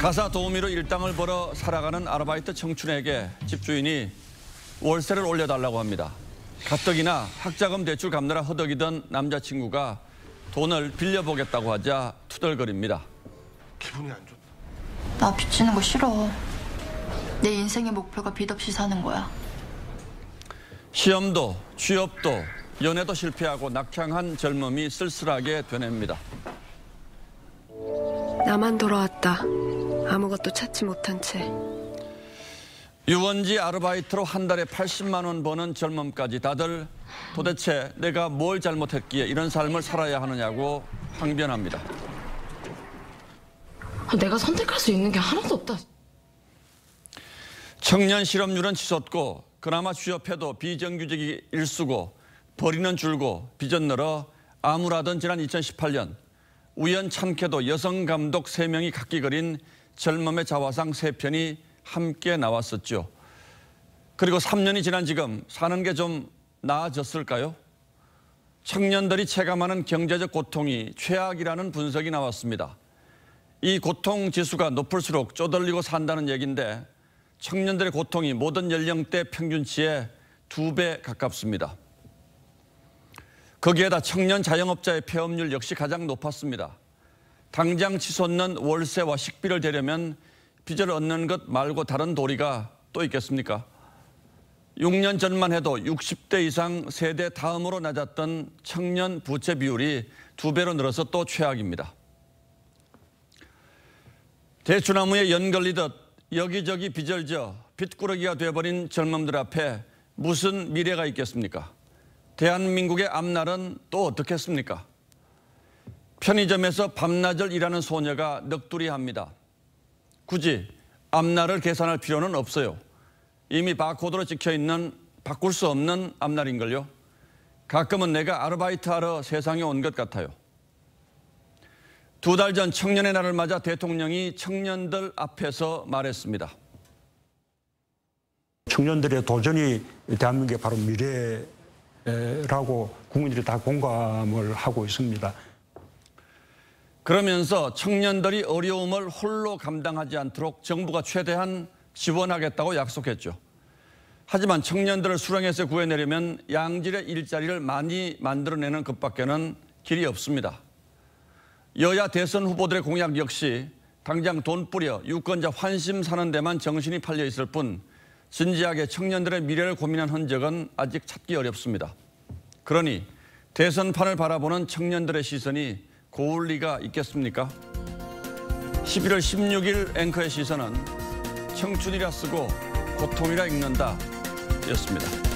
가사 도우미로 일당을 벌어 살아가는 아르바이트 청춘에게 집주인이 월세를 올려달라고 합니다. 가뜩이나 학자금 대출 갚느라 허덕이던 남자친구가 돈을 빌려보겠다고 하자 투덜거립니다. 기분이 안 좋다. 나 빚지는 거 싫어. 내 인생의 목표가 빚 없이 사는 거야. 시험도 취업도 연애도 실패하고 낙향한 젊음이 쓸쓸하게 되냅니다. 나만 돌아왔다. 아무것도 찾지 못한 채. 유원지 아르바이트로 한 달에 80만 원 버는 젊음까지 다들 도대체 내가 뭘 잘못했기에 이런 삶을 살아야 하느냐고 항변합니다. 아, 내가 선택할 수 있는 게 하나도 없다. 청년 실업률은 치솟고 그나마 취업해도 비정규직이 일수고 버리는 줄고 빚은 늘어 아무라든 지난 2018년 우연찮게도 여성 감독 3명이 각기 그린 젊음의 자화상 3편이 함께 나왔었죠. 그리고 3년이 지난 지금 사는 게 좀 나아졌을까요? 청년들이 체감하는 경제적 고통이 최악이라는 분석이 나왔습니다. 이 고통 지수가 높을수록 쪼들리고 산다는 얘기인데 청년들의 고통이 모든 연령대 평균치의 두배 가깝습니다. 거기에다 청년 자영업자의 폐업률 역시 가장 높았습니다. 당장 치솟는 월세와 식비를 대려면 빚을 얻는 것 말고 다른 도리가 또 있겠습니까? 6년 전만 해도 60대 이상 세대 다음으로 낮았던 청년 부채 비율이 두 배로 늘어서 또 최악입니다. 대추나무에 연결리듯 여기저기 빚을 져 빗구르기가 되어버린 젊음들 앞에 무슨 미래가 있겠습니까? 대한민국의 앞날은 또 어떻겠습니까? 편의점에서 밤낮을 일하는 소녀가 넋두리합니다. 굳이 앞날을 계산할 필요는 없어요. 이미 바코드로 찍혀있는 바꿀 수 없는 앞날인걸요. 가끔은 내가 아르바이트하러 세상에 온 것 같아요. 두 달 전 청년의 날을 맞아 대통령이 청년들 앞에서 말했습니다. 청년들의 도전이 대한민국의 바로 미래 라고 국민들이 다 공감을 하고 있습니다. 그러면서 청년들이 어려움을 홀로 감당하지 않도록 정부가 최대한 지원하겠다고 약속했죠. 하지만 청년들을 수렁에서 구해내려면 양질의 일자리를 많이 만들어내는 것밖에는 길이 없습니다. 여야 대선 후보들의 공약 역시 당장 돈 뿌려 유권자 환심 사는 데만 정신이 팔려 있을 뿐 진지하게 청년들의 미래를 고민한 흔적은 아직 찾기 어렵습니다. 그러니 대선판을 바라보는 청년들의 시선이 고울 리가 있겠습니까? 11월 16일 앵커의 시선은 청춘이라 쓰고 고통이라 읽는다 였습니다.